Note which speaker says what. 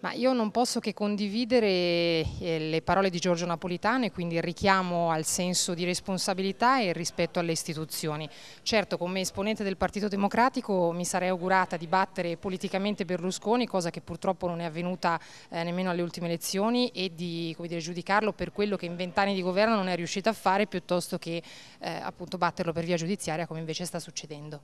Speaker 1: Ma io non posso che condividere eh, le parole di Giorgio Napolitano e quindi il richiamo al senso di responsabilità e il rispetto alle istituzioni. Certo, come esponente del Partito Democratico mi sarei augurata di battere politicamente Berlusconi, cosa che purtroppo non è avvenuta eh, nemmeno alle ultime elezioni, e di dire, giudicarlo per quello che in vent'anni di governo non è riuscito a fare piuttosto che eh, appunto batterlo per via giudiziaria come invece sta succedendo.